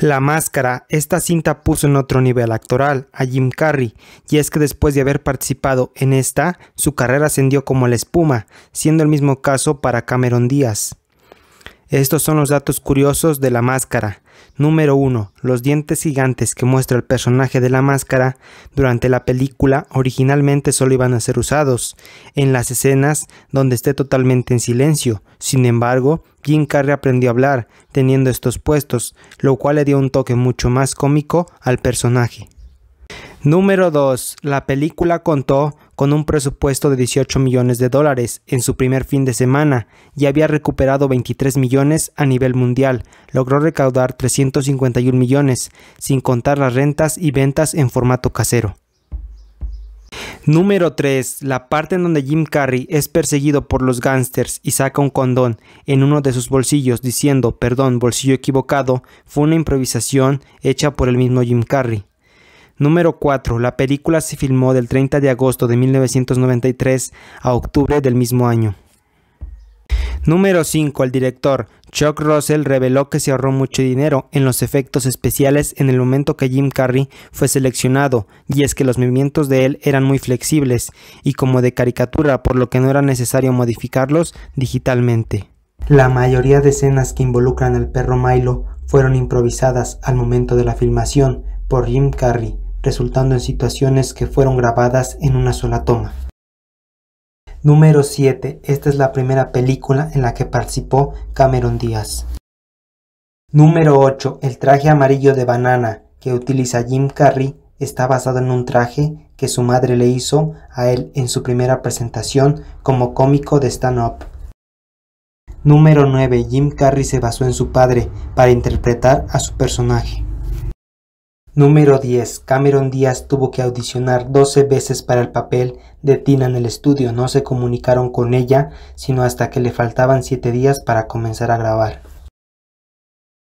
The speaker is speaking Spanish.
La máscara, esta cinta puso en otro nivel actoral a Jim Carrey, y es que después de haber participado en esta, su carrera ascendió como la espuma, siendo el mismo caso para Cameron Díaz. Estos son los datos curiosos de la máscara. Número 1. Los dientes gigantes que muestra el personaje de la máscara durante la película originalmente solo iban a ser usados en las escenas donde esté totalmente en silencio. Sin embargo, Jim Carrey aprendió a hablar teniendo estos puestos, lo cual le dio un toque mucho más cómico al personaje. Número 2. La película contó con un presupuesto de 18 millones de dólares en su primer fin de semana y había recuperado 23 millones a nivel mundial. Logró recaudar 351 millones, sin contar las rentas y ventas en formato casero. Número 3. La parte en donde Jim Carrey es perseguido por los gángsters y saca un condón en uno de sus bolsillos diciendo, perdón, bolsillo equivocado, fue una improvisación hecha por el mismo Jim Carrey. Número 4. La película se filmó del 30 de agosto de 1993 a octubre del mismo año. Número 5. El director Chuck Russell reveló que se ahorró mucho dinero en los efectos especiales en el momento que Jim Carrey fue seleccionado, y es que los movimientos de él eran muy flexibles y como de caricatura, por lo que no era necesario modificarlos digitalmente. La mayoría de escenas que involucran al perro Milo fueron improvisadas al momento de la filmación por Jim Carrey, resultando en situaciones que fueron grabadas en una sola toma. Número 7. Esta es la primera película en la que participó Cameron Díaz. Número 8. El traje amarillo de banana que utiliza Jim Carrey está basado en un traje que su madre le hizo a él en su primera presentación como cómico de stand-up. Número 9. Jim Carrey se basó en su padre para interpretar a su personaje. Número 10. Cameron Díaz tuvo que audicionar 12 veces para el papel de Tina en el estudio. No se comunicaron con ella, sino hasta que le faltaban siete días para comenzar a grabar.